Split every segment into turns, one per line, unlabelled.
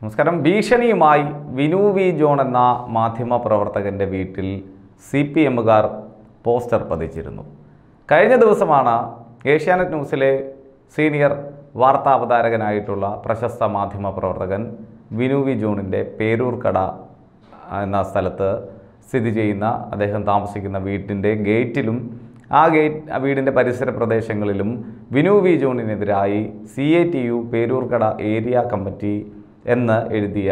നമസ്കാരം ഭീഷണിയുമായി Vinu V John എന്ന മാധ്യമ പ്രവർത്തകൻ്റെ വീട്ടിൽ സി പി എമ്മുകാർ പോസ്റ്റർ പതിച്ചിരുന്നു കഴിഞ്ഞ ദിവസമാണ് ഏഷ്യാനെറ്റ് ന്യൂസിലെ സീനിയർ വാർത്താ അവതാരകനായിട്ടുള്ള പ്രശസ്ത മാധ്യമ പ്രവർത്തകൻ വിനു വി ജോണിൻ്റെ പേരൂർക്കട എന്ന സ്ഥലത്ത് സ്ഥിതി ചെയ്യുന്ന അദ്ദേഹം താമസിക്കുന്ന വീട്ടിൻ്റെ ഗേറ്റിലും ആ ഗേറ്റ് വീടിൻ്റെ പരിസര പ്രദേശങ്ങളിലും വിനു വി ജോണിനെതിരായി C A T U Peroorkada area committee എന്ന് എഴുതിയ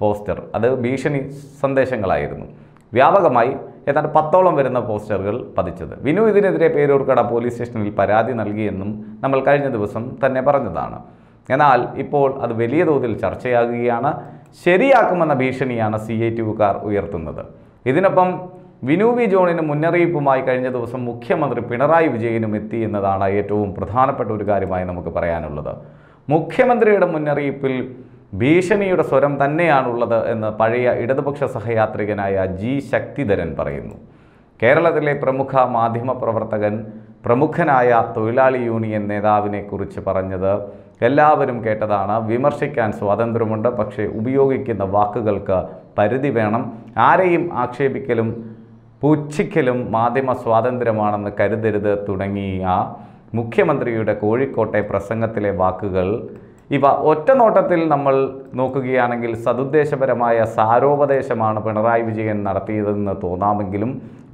പോസ്റ്റർ അത് ഭീഷണി സന്ദേശങ്ങളായിരുന്നു വ്യാപകമായി ഏതാണ്ട് പത്തോളം വരുന്ന പോസ്റ്ററുകൾ പതിച്ചത് വിനു ഇതിനെതിരെ പേരൂർക്കട പോലീസ് സ്റ്റേഷനിൽ പരാതി നൽകിയെന്നും നമ്മൾ കഴിഞ്ഞ ദിവസം തന്നെ പറഞ്ഞതാണ് എന്നാൽ ഇപ്പോൾ അത് വലിയ തോതിൽ ചർച്ചയാകുകയാണ് ശരിയാക്കുമെന്ന ഭീഷണിയാണ് സി ഐ ടിവുകാർ ഉയർത്തുന്നത് ഇതിനൊപ്പം വിനു വി ജോണിന് മുന്നറിയിപ്പുമായി കഴിഞ്ഞ ദിവസം മുഖ്യമന്ത്രി പിണറായി വിജയനും എത്തി എന്നതാണ് ഏറ്റവും പ്രധാനപ്പെട്ട ഒരു കാര്യമായി നമുക്ക് പറയാനുള്ളത് മുഖ്യമന്ത്രിയുടെ മുന്നറിയിപ്പിൽ ഭീഷണിയുടെ സ്വരം തന്നെയാണുള്ളത് എന്ന് പഴയ ഇടതുപക്ഷ സഹയാത്രികനായ ജി ശക്തിധരൻ പറയുന്നു കേരളത്തിലെ പ്രമുഖ മാധ്യമപ്രവർത്തകൻ പ്രമുഖനായ തൊഴിലാളി യൂണിയൻ നേതാവിനെ കുറിച്ച് പറഞ്ഞത് എല്ലാവരും കേട്ടതാണ് വിമർശിക്കാൻ സ്വാതന്ത്ര്യമുണ്ട് പക്ഷേ ഉപയോഗിക്കുന്ന വാക്കുകൾക്ക് പരിധി വേണം ആരെയും ആക്ഷേപിക്കലും പുച്ഛിക്കലും മാധ്യമ സ്വാതന്ത്ര്യമാണെന്ന് കരുതരുത് തുടങ്ങിയ മുഖ്യമന്ത്രിയുടെ കോഴിക്കോട്ടെ പ്രസംഗത്തിലെ വാക്കുകൾ ഇവ ഒറ്റ നോട്ടത്തിൽ നമ്മൾ നോക്കുകയാണെങ്കിൽ സതുദ്ദേശപരമായ സാരോപദേശമാണ് പിണറായി വിജയൻ നടത്തിയതെന്ന് തോന്നാമെങ്കിലും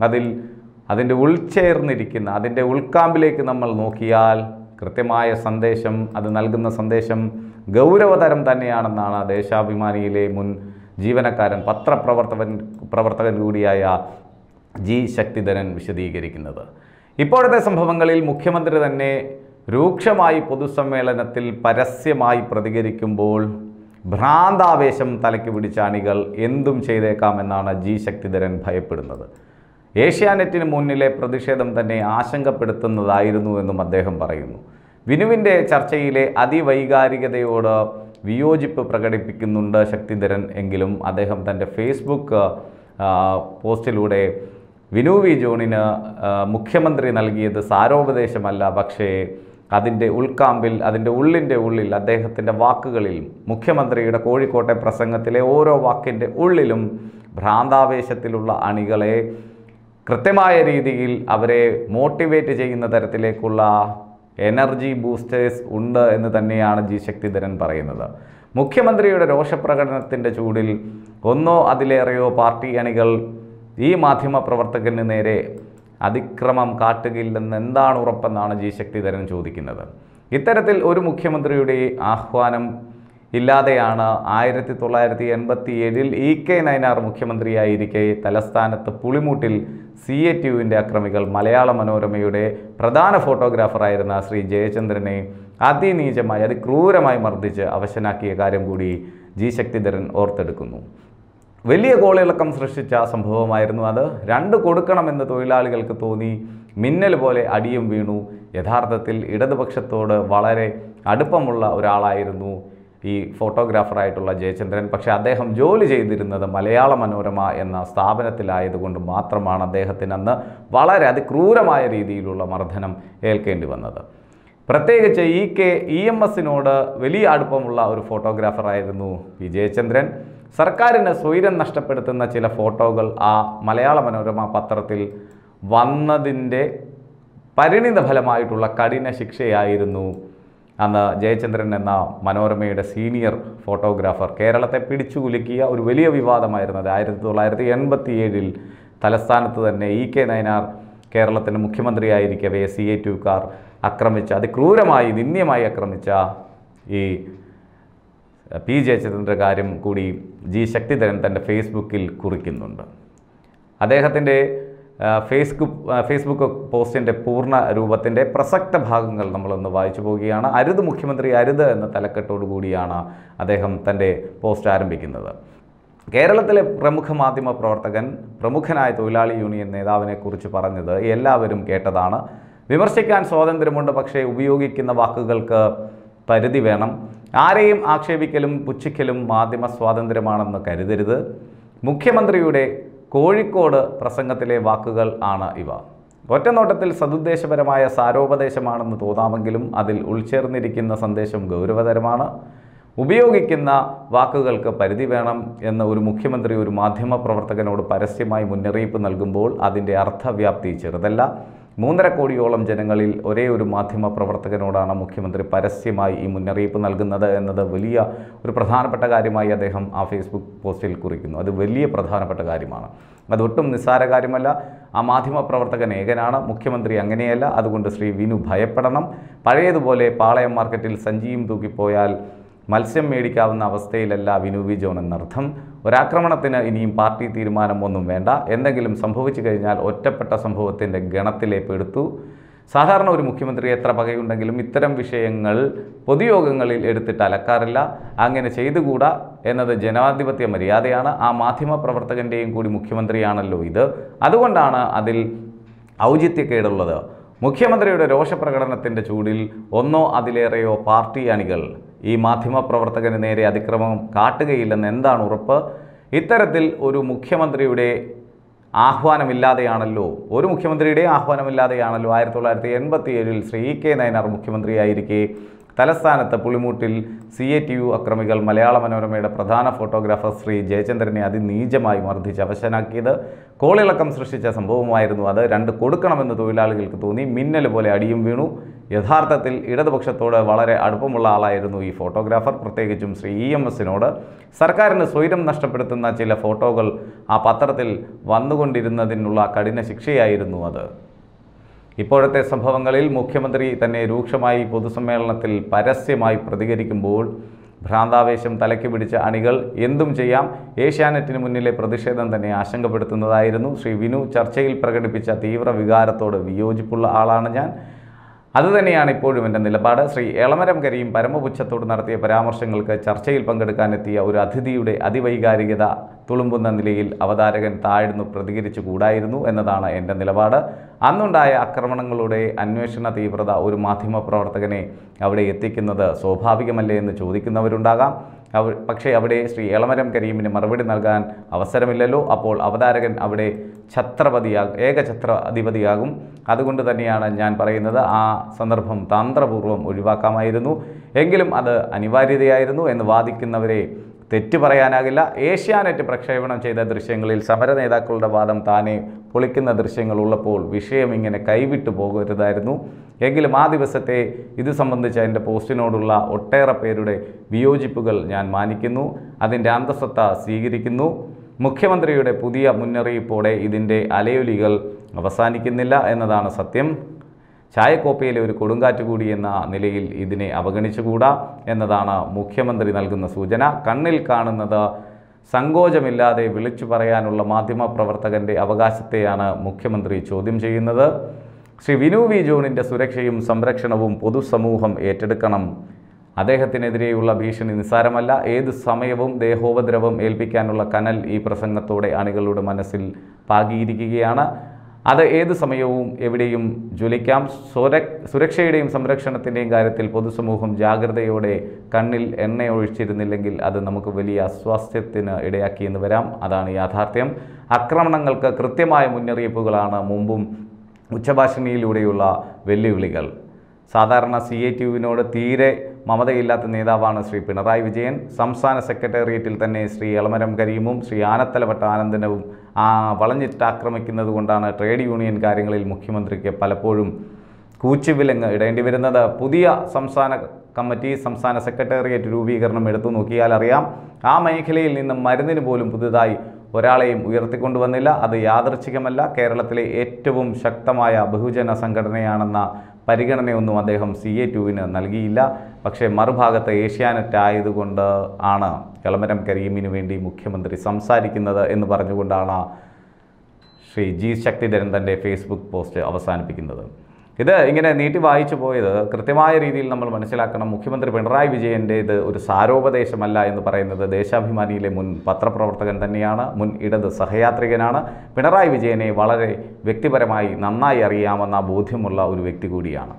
അതിൽ അതിൻ്റെ ഉൾച്ചേർന്നിരിക്കുന്ന അതിൻ്റെ ഉൾക്കാമ്പിലേക്ക് നമ്മൾ നോക്കിയാൽ കൃത്യമായ സന്ദേശം അത് നൽകുന്ന സന്ദേശം ഗൗരവതരം തന്നെയാണെന്നാണ് ദേശാഭിമാനിയിലെ മുൻ ജീവനക്കാരൻ പത്രപ്രവർത്തകൻ പ്രവർത്തകൻ കൂടിയായ ജി ശക്തിധരൻ വിശദീകരിക്കുന്നത് ഇപ്പോഴത്തെ സംഭവങ്ങളിൽ മുഖ്യമന്ത്രി തന്നെ രൂക്ഷമായി പൊതുസമ്മേളനത്തിൽ പരസ്യമായി പ്രതികരിക്കുമ്പോൾ ഭ്രാന്താവേശം തലയ്ക്ക് പിടിച്ച അണികൾ എന്തും ചെയ്തേക്കാമെന്നാണ് ജി ശക്തിധരൻ ഭയപ്പെടുന്നത് ഏഷ്യാനെറ്റിന് മുന്നിലെ പ്രതിഷേധം തന്നെ ആശങ്കപ്പെടുത്തുന്നതായിരുന്നു എന്നും അദ്ദേഹം പറയുന്നു വിനുവിൻ്റെ ചർച്ചയിലെ അതിവൈകാരികതയോട് വിയോജിപ്പ് പ്രകടിപ്പിക്കുന്നുണ്ട് ശക്തിധരൻ എങ്കിലും അദ്ദേഹം തൻ്റെ ഫേസ്ബുക്ക് പോസ്റ്റിലൂടെ വിനു വി ജോണിന് മുഖ്യമന്ത്രി നൽകിയത് സാരോപദേശമല്ല പക്ഷേ അതിൻ്റെ ഉൾക്കാമ്പിൽ അതിൻ്റെ ഉള്ളിൻ്റെ ഉള്ളിൽ അദ്ദേഹത്തിൻ്റെ വാക്കുകളിൽ മുഖ്യമന്ത്രിയുടെ കോഴിക്കോട്ടെ പ്രസംഗത്തിലെ ഓരോ വാക്കിൻ്റെ ഉള്ളിലും ഭ്രാന്താവേശത്തിലുള്ള അണികളെ കൃത്യമായ രീതിയിൽ അവരെ മോട്ടിവേറ്റ് ചെയ്യുന്ന തരത്തിലേക്കുള്ള എനർജി ബൂസ്റ്റേഴ്സ് ഉണ്ട് എന്ന് തന്നെയാണ് ജി ശക്തിധരൻ പറയുന്നത് മുഖ്യമന്ത്രിയുടെ രോഷപ്രകടനത്തിൻ്റെ ചൂടിൽ ഒന്നോ അതിലേറെയോ പാർട്ടി അണികൾ ഈ മാധ്യമപ്രവർത്തകന് നേരെ അതിക്രമം കാട്ടുകയില്ലെന്ന് എന്താണ് ഉറപ്പെന്നാണ് ജി ശക്തിധരൻ ചോദിക്കുന്നത് ഇത്തരത്തിൽ ഒരു മുഖ്യമന്ത്രിയുടെ ആഹ്വാനം ഇല്ലാതെയാണ് ആയിരത്തി തൊള്ളായിരത്തി എൺപത്തി ഏഴിൽ ഇ കെ നയനാർ മുഖ്യമന്ത്രിയായിരിക്കെ തലസ്ഥാനത്ത് പുളിമൂട്ടിൽ സി എ ടി യുവിൻ്റെ അക്രമികൾ മലയാള മനോരമയുടെ പ്രധാന ഫോട്ടോഗ്രാഫറായിരുന്ന ശ്രീ ജയചന്ദ്രനെ അതിനീചമായി അതിക്രൂരമായി മർദ്ദിച്ച് അവശനാക്കിയ കാര്യം കൂടി ജി ശക്തിധരൻ ഓർത്തെടുക്കുന്നു വലിയ കോളിളക്കം സൃഷ്ടിച്ച സംഭവമായിരുന്നു അത് രണ്ട് കൊടുക്കണമെന്ന് തൊഴിലാളികൾക്ക് തോന്നി മിന്നൽ പോലെ അടിയും വീണു യഥാർത്ഥത്തിൽ ഇടതുപക്ഷത്തോട് വളരെ അടുപ്പമുള്ള ഒരാളായിരുന്നു ഈ ഫോട്ടോഗ്രാഫറായിട്ടുള്ള ജയചന്ദ്രൻ പക്ഷേ അദ്ദേഹം ജോലി ചെയ്തിരുന്നത് മലയാള മനോരമ എന്ന സ്ഥാപനത്തിലായതുകൊണ്ട് മാത്രമാണ് അദ്ദേഹത്തിന് അന്ന് വളരെ അതിക്രൂരമായ രീതിയിലുള്ള മർദ്ദനം ഏൽക്കേണ്ടി വന്നത് പ്രത്യേകിച്ച് ഇ കെ ഇ എം എസിനോട് വലിയ അടുപ്പമുള്ള ഒരു ഫോട്ടോഗ്രാഫറായിരുന്നു വി ജയചന്ദ്രൻ സർക്കാരിന് സ്വൈരം നഷ്ടപ്പെടുത്തുന്ന ചില ഫോട്ടോകൾ ആ മലയാള മനോരമ പത്രത്തിൽ വന്നതിൻ്റെ പരിണിത ഫലമായിട്ടുള്ള കഠിന ശിക്ഷയായിരുന്നു അന്ന് ജയചന്ദ്രൻ എന്ന മനോരമയുടെ സീനിയർ ഫോട്ടോഗ്രാഫർ കേരളത്തെ പിടിച്ചുകുലുക്കിയ ഒരു വലിയ വിവാദമായിരുന്നത് ആയിരത്തി തൊള്ളായിരത്തി എൺപത്തി ഏഴിൽ തലസ്ഥാനത്ത് തന്നെ ഇ കെ നയനാർ കേരളത്തിൻ്റെ മുഖ്യമന്ത്രിയായിരിക്കവേ സി എ ടുക്കാർ ആക്രമിച്ച അതിക്രൂരമായി നിന്ദ്യമായി ആക്രമിച്ച ഈ പി ജയചന്ദ്രൻ്റെ കാര്യം കൂടി ജി ശക്തിധരൻ തൻ്റെ ഫേസ്ബുക്കിൽ കുറിക്കുന്നുണ്ട് അദ്ദേഹത്തിൻ്റെ ഫേസ്ബുക്ക് ഫേസ്ബുക്ക് പോസ്റ്റിൻ്റെ പൂർണ്ണ രൂപത്തിൻ്റെ പ്രസക്ത ഭാഗങ്ങൾ നമ്മളൊന്ന് വായിച്ചു പോവുകയാണ് അരുത് മുഖ്യമന്ത്രി അരുത് എന്ന തലക്കെട്ടോടു കൂടിയാണ് അദ്ദേഹം തൻ്റെ പോസ്റ്റ് ആരംഭിക്കുന്നത് കേരളത്തിലെ പ്രമുഖ മാധ്യമ പ്രവർത്തകൻ പ്രമുഖനായ തൊഴിലാളി യൂണിയൻ നേതാവിനെക്കുറിച്ച് പറഞ്ഞത് എല്ലാവരും കേട്ടതാണ് വിമർശിക്കാൻ സ്വാതന്ത്ര്യമുണ്ട് പക്ഷേ ഉപയോഗിക്കുന്ന വാക്കുകൾക്ക് പരിധി വേണം ആരെയും ആക്ഷേപിക്കലും പുച്ഛിക്കലും മാധ്യമ സ്വാതന്ത്ര്യമാണെന്ന് കരുതരുത് മുഖ്യമന്ത്രിയുടെ കോഴിക്കോട് പ്രസംഗത്തിലെ വാക്കുകൾ ആണ് ഇവ ഒറ്റനോട്ടത്തിൽ സതുദ്ദേശപരമായ സാരോപദേശമാണെന്ന് തോന്നാമെങ്കിലും അതിൽ ഉൾച്ചേർന്നിരിക്കുന്ന സന്ദേശം ഗൗരവതരമാണ് ഉപയോഗിക്കുന്ന വാക്കുകൾക്ക് പരിധി വേണം എന്ന് ഒരു മുഖ്യമന്ത്രി ഒരു മാധ്യമപ്രവർത്തകനോട് പരസ്യമായി മുന്നറിയിപ്പ് നൽകുമ്പോൾ അതിൻ്റെ അർത്ഥവ്യാപ്തി ചെറുതല്ല മൂന്നര കോടിയോളം ജനങ്ങളിൽ ഒരേ ഒരു മാധ്യമ പ്രവർത്തകനോടാണ് മുഖ്യമന്ത്രി പരസ്യമായി ഈ മുന്നറിയിപ്പ് നൽകുന്നത് എന്നത് വലിയ ഒരു പ്രധാനപ്പെട്ട കാര്യമായി അദ്ദേഹം ആ ഫേസ്ബുക്ക് പോസ്റ്റിൽ കുറിക്കുന്നു അത് വലിയ പ്രധാനപ്പെട്ട കാര്യമാണ് അതൊട്ടും നിസ്സാര കാര്യമല്ല ആ മാധ്യമ പ്രവർത്തകൻ ഏകനാണ് മുഖ്യമന്ത്രി അങ്ങനെയല്ല അതുകൊണ്ട് ശ്രീ വിനു ഭയപ്പെടണം പഴയതുപോലെ പാളയം മാർക്കറ്റിൽ സഞ്ചിയും തൂക്കിപ്പോയാൽ മത്സ്യം മേടിക്കാവുന്ന അവസ്ഥയിലല്ല വിനു വി ജോൺ എന്നർത്ഥം ഒരാക്രമണത്തിന് ഇനിയും പാർട്ടി തീരുമാനം ഒന്നും വേണ്ട എന്തെങ്കിലും സംഭവിച്ചു കഴിഞ്ഞാൽ ഒറ്റപ്പെട്ട സംഭവത്തിൻ്റെ ഗണത്തിലെ പെടുത്തു സാധാരണ ഒരു മുഖ്യമന്ത്രി എത്ര പകയുണ്ടെങ്കിലും ഇത്തരം വിഷയങ്ങൾ പൊതുയോഗങ്ങളിൽ എടുത്തിട്ട് അലക്കാറില്ല അങ്ങനെ ചെയ്തുകൂടാ എന്നത് ജനാധിപത്യ മര്യാദയാണ് ആ മാധ്യമ പ്രവർത്തകൻ്റെയും കൂടി മുഖ്യമന്ത്രിയാണല്ലോ ഇത് അതുകൊണ്ടാണ് അതിൽ ഔചിത്യക്കേടുള്ളത് മുഖ്യമന്ത്രിയുടെ രോഷപ്രകടനത്തിൻ്റെ ചൂടിൽ ഒന്നോ അതിലേറെയോ പാർട്ടി അണികൾ ഈ മാധ്യമ പ്രവർത്തകന് നേരെ അതിക്രമം കാട്ടുകയില്ലെന്ന് എന്താണ് ഉറപ്പ് ഇത്തരത്തിൽ ഒരു മുഖ്യമന്ത്രിയുടെ ആഹ്വാനമില്ലാതെയാണല്ലോ ഒരു മുഖ്യമന്ത്രിയുടെ ആഹ്വാനമില്ലാതെയാണല്ലോ ആയിരത്തി തൊള്ളായിരത്തി എൺപത്തി ഏഴിൽ ശ്രീ കെ നയനാർ മുഖ്യമന്ത്രിയായിരിക്കെ തലസ്ഥാനത്ത് പുളിമൂട്ടിൽ സി എ ടി യു അക്രമികൾ മലയാള മനോരമയുടെ പ്രധാന ഫോട്ടോഗ്രാഫർ ശ്രീ ജയചന്ദ്രനെ അതിനീചമായി മർദ്ദിച്ച് അവശനാക്കിയത് കോളിളക്കം സൃഷ്ടിച്ച സംഭവമായിരുന്നു അത് രണ്ട് കൊടുക്കണമെന്ന് തൊഴിലാളികൾക്ക് തോന്നി മിന്നൽ പോലെ അടിയും വീണു യഥാർത്ഥത്തിൽ ഇടതുപക്ഷത്തോട് വളരെ അടുപ്പമുള്ള ആളായിരുന്നു ഈ ഫോട്ടോഗ്രാഫർ പ്രത്യേകിച്ചും ശ്രീ ഇ എം എസിനോട് സർക്കാരിന് സ്വൈരം നഷ്ടപ്പെടുത്തുന്ന ചില ഫോട്ടോകൾ ആ പത്രത്തിൽ വന്നുകൊണ്ടിരുന്നതിനുള്ള കഠിന ശിക്ഷയായിരുന്നു അത് ഇപ്പോഴത്തെ സംഭവങ്ങളിൽ മുഖ്യമന്ത്രി തന്നെ രൂക്ഷമായി പൊതുസമ്മേളനത്തിൽ പരസ്യമായി പ്രതികരിക്കുമ്പോൾ ഭ്രാന്താവേശം തലയ്ക്ക് പിടിച്ച അണികൾ എന്തും ചെയ്യാം ഏഷ്യാനെറ്റിന് മുന്നിലെ പ്രതിഷേധം തന്നെ ആശങ്കപ്പെടുത്തുന്നതായിരുന്നു ശ്രീ വിനു ചർച്ചയിൽ പ്രകടിപ്പിച്ച തീവ്ര വികാരത്തോട് വിയോജിപ്പുള്ള ആളാണ് ഞാൻ അതുതന്നെയാണ് ഇപ്പോഴും എൻ്റെ നിലപാട് ശ്രീ എളമരം കരിയും പരമപുച്ഛത്തോട് നടത്തിയ പരാമർശങ്ങൾക്ക് ചർച്ചയിൽ പങ്കെടുക്കാനെത്തിയ ഒരു അതിഥിയുടെ അതിവൈകാരികത തുളുമ്പുന്ന നിലയിൽ അവതാരകൻ താഴ്ന്നു പ്രതികരിച്ചു കൂടായിരുന്നു എന്നതാണ് എൻ്റെ നിലപാട് അന്നുണ്ടായ ആക്രമണങ്ങളുടെ അന്വേഷണ തീവ്രത ഒരു മാധ്യമപ്രവർത്തകനെ അവിടെ എത്തിക്കുന്നത് സ്വാഭാവികമല്ലേ എന്ന് ചോദിക്കുന്നവരുണ്ടാകാം അവ പക്ഷേ അവിടെ ശ്രീ എളമരം കരീമിന് മറുപടി നൽകാൻ അവസരമില്ലല്ലോ അപ്പോൾ അവതാരകൻ അവിടെ ഛത്രപതിയാകും ഏകഛത്ര അധിപതിയാകും അതുകൊണ്ട് തന്നെയാണ് ഞാൻ പറയുന്നത് ആ സന്ദർഭം താന്ത്രപൂർവ്വം ഒഴിവാക്കാമായിരുന്നു എങ്കിലും അത് അനിവാര്യതയായിരുന്നു എന്ന് വാദിക്കുന്നവരെ തെറ്റ് പറയാനാകില്ല ഏഷ്യാനെറ്റ് പ്രക്ഷേപണം ചെയ്ത ദൃശ്യങ്ങളിൽ സമര നേതാക്കളുടെ വാദം താനെ പൊളിക്കുന്ന ദൃശ്യങ്ങൾ ഉള്ളപ്പോൾ വിഷയം ഇങ്ങനെ കൈവിട്ടു പോകരുതായിരുന്നു എങ്കിലും ആ ദിവസത്തെ ഇത് സംബന്ധിച്ച എൻ്റെ പോസ്റ്റിനോടുള്ള ഒട്ടേറെ പേരുടെ വിയോജിപ്പുകൾ ഞാൻ മാനിക്കുന്നു അതിൻ്റെ അന്തസ്സത്ത സ്വീകരിക്കുന്നു മുഖ്യമന്ത്രിയുടെ പുതിയ മുന്നറിയിപ്പോടെ ഇതിൻ്റെ അലയൊലികൾ അവസാനിക്കുന്നില്ല എന്നതാണ് സത്യം ചായക്കോപ്പയിലെ ഒരു കൊടുങ്കാറ്റ് കൂടി എന്ന നിലയിൽ ഇതിനെ അവഗണിച്ചുകൂടാ എന്നതാണ് മുഖ്യമന്ത്രി നൽകുന്ന സൂചന കണ്ണിൽ കാണുന്നത് സങ്കോചമില്ലാതെ വിളിച്ചു പറയാനുള്ള മാധ്യമപ്രവർത്തകൻ്റെ അവകാശത്തെയാണ് മുഖ്യമന്ത്രി ചോദ്യം ചെയ്യുന്നത് ശ്രീ വിനു വി ജോണിൻ്റെ സുരക്ഷയും സംരക്ഷണവും പൊതുസമൂഹം ഏറ്റെടുക്കണം അദ്ദേഹത്തിനെതിരെയുള്ള ഭീഷണി നിസ്സാരമല്ല ഏത് സമയവും ദേഹോപദ്രവം ഏൽപ്പിക്കാനുള്ള കനൽ ഈ പ്രസംഗത്തോടെ അണികളുടെ മനസ്സിൽ പാകിയിരിക്കുകയാണ് അത് ഏത് സമയവും എവിടെയും ജ്വലിക്കാം സുര സുരക്ഷയുടെയും സംരക്ഷണത്തിൻ്റെയും കാര്യത്തിൽ പൊതുസമൂഹം ജാഗ്രതയോടെ കണ്ണിൽ എണ്ണ ഒഴിച്ചിരുന്നില്ലെങ്കിൽ അത് നമുക്ക് വലിയ അസ്വാസ്ഥ്യത്തിന് എന്ന് വരാം അതാണ് യാഥാർത്ഥ്യം ആക്രമണങ്ങൾക്ക് കൃത്യമായ മുന്നറിയിപ്പുകളാണ് മുമ്പും ഉച്ചഭാഷണിയിലൂടെയുള്ള വെല്ലുവിളികൾ സാധാരണ സി എ ടി യുവിനോട് തീരെ മമതയില്ലാത്ത നേതാവാണ് ശ്രീ പിണറായി വിജയൻ സംസ്ഥാന സെക്രട്ടേറിയറ്റിൽ തന്നെ ശ്രീ എളമരം കരീമും ശ്രീ ആനത്തലവട്ട ആനന്ദനവും വളഞ്ഞിട്ടാക്രമിക്കുന്നത് കൊണ്ടാണ് ട്രേഡ് യൂണിയൻ കാര്യങ്ങളിൽ മുഖ്യമന്ത്രിക്ക് പലപ്പോഴും കൂച്ചുവിലങ്ങ് ഇടേണ്ടി വരുന്നത് പുതിയ സംസ്ഥാന കമ്മിറ്റി സംസ്ഥാന സെക്രട്ടേറിയറ്റ് രൂപീകരണം എടുത്തു നോക്കിയാൽ അറിയാം ആ മേഖലയിൽ നിന്ന് മരുന്നിന് പോലും പുതുതായി ഒരാളെയും ഉയർത്തിക്കൊണ്ടുവന്നില്ല അത് യാദർച്ഛികമല്ല കേരളത്തിലെ ഏറ്റവും ശക്തമായ ബഹുജന സംഘടനയാണെന്ന പരിഗണനയൊന്നും അദ്ദേഹം സി എ ടുവിന് നൽകിയില്ല പക്ഷേ മറുഭാഗത്ത് ഏഷ്യാനെറ്റ് ആയതുകൊണ്ട് ആണ് എളമരം കരീമിന് വേണ്ടി മുഖ്യമന്ത്രി സംസാരിക്കുന്നത് എന്ന് പറഞ്ഞുകൊണ്ടാണ് ശ്രീ ജി ശക്തിധരൻ തൻ്റെ ഫേസ്ബുക്ക് പോസ്റ്റ് അവസാനിപ്പിക്കുന്നത് ഇത് ഇങ്ങനെ നീട്ടി വായിച്ചു പോയത് കൃത്യമായ രീതിയിൽ നമ്മൾ മനസ്സിലാക്കണം മുഖ്യമന്ത്രി പിണറായി വിജയൻ്റെ ഇത് ഒരു സാരോപദേശമല്ല എന്ന് പറയുന്നത് ദേശാഭിമാനിയിലെ മുൻ പത്രപ്രവർത്തകൻ തന്നെയാണ് മുൻ ഇടത് സഹയാത്രികനാണ് പിണറായി വിജയനെ വളരെ വ്യക്തിപരമായി നന്നായി അറിയാമെന്ന ബോധ്യമുള്ള ഒരു വ്യക്തി കൂടിയാണ്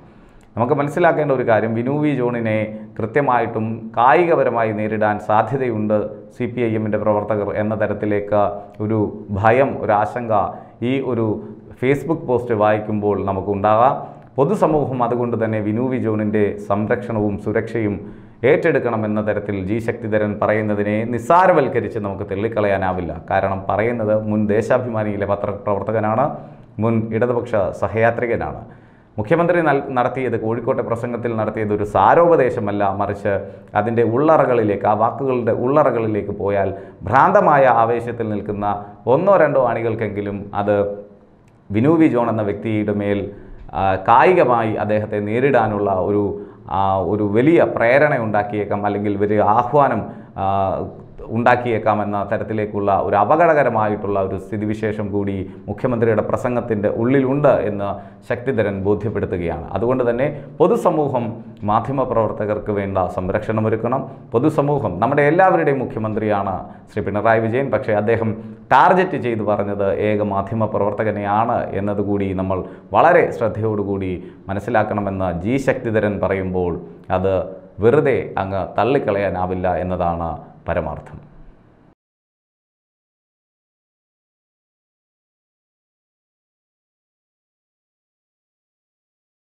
നമുക്ക് മനസ്സിലാക്കേണ്ട ഒരു കാര്യം വിനു വി ജോണിനെ കൃത്യമായിട്ടും കായികപരമായി നേരിടാൻ സാധ്യതയുണ്ട് സി പി ഐ എമ്മിൻ്റെ പ്രവർത്തകർ എന്ന തരത്തിലേക്ക് ഒരു ഭയം ഒരു ആശങ്ക ഈ ഒരു ഫേസ്ബുക്ക് പോസ്റ്റ് വായിക്കുമ്പോൾ നമുക്കുണ്ടാകാം പൊതുസമൂഹം അതുകൊണ്ട് തന്നെ വിനൂവി ജോണിൻ്റെ സംരക്ഷണവും സുരക്ഷയും ഏറ്റെടുക്കണമെന്ന തരത്തിൽ ജി ശക്തിധരൻ പറയുന്നതിനെ നിസ്സാരവൽക്കരിച്ച് നമുക്ക് തെള്ളിക്കളയാനാവില്ല കാരണം പറയുന്നത് മുൻ ദേശാഭിമാനിയിലെ പത്രപ്രവർത്തകനാണ് മുൻ ഇടതുപക്ഷ സഹയാത്രികനാണ് മുഖ്യമന്ത്രി നടത്തിയത് കോഴിക്കോട്ടെ പ്രസംഗത്തിൽ നടത്തിയത് ഒരു സാരോപദേശമല്ല മറിച്ച് അതിൻ്റെ ഉള്ളറകളിലേക്ക് ആ വാക്കുകളുടെ ഉള്ളറകളിലേക്ക് പോയാൽ ഭ്രാന്തമായ ആവേശത്തിൽ നിൽക്കുന്ന ഒന്നോ രണ്ടോ അണികൾക്കെങ്കിലും അത് വിനൂവി ജോൺ എന്ന വ്യക്തിയുടെ മേൽ കായികമായി അദ്ദേഹത്തെ നേരിടാനുള്ള ഒരു ഒരു വലിയ പ്രേരണ ഉണ്ടാക്കിയേക്കാം അല്ലെങ്കിൽ വലിയ ആഹ്വാനം ഉണ്ടാക്കിയേക്കാമെന്ന തരത്തിലേക്കുള്ള ഒരു അപകടകരമായിട്ടുള്ള ഒരു സ്ഥിതിവിശേഷം കൂടി മുഖ്യമന്ത്രിയുടെ പ്രസംഗത്തിൻ്റെ ഉള്ളിലുണ്ട് എന്ന് ശക്തിധരൻ ബോധ്യപ്പെടുത്തുകയാണ് അതുകൊണ്ട് തന്നെ പൊതുസമൂഹം മാധ്യമപ്രവർത്തകർക്ക് വേണ്ട സംരക്ഷണമൊരുക്കണം പൊതുസമൂഹം നമ്മുടെ എല്ലാവരുടെയും മുഖ്യമന്ത്രിയാണ് ശ്രീ പിണറായി വിജയൻ പക്ഷേ അദ്ദേഹം ടാർഗറ്റ് ചെയ്ത് പറഞ്ഞത് ഏക മാധ്യമ പ്രവർത്തകനെയാണ് എന്നതുകൂടി നമ്മൾ വളരെ ശ്രദ്ധയോടുകൂടി മനസ്സിലാക്കണമെന്ന് ജി ശക്തിധരൻ പറയുമ്പോൾ അത് വെറുതെ അങ്ങ് തള്ളിക്കളയാനാവില്ല എന്നതാണ് പരമാർത്ഥം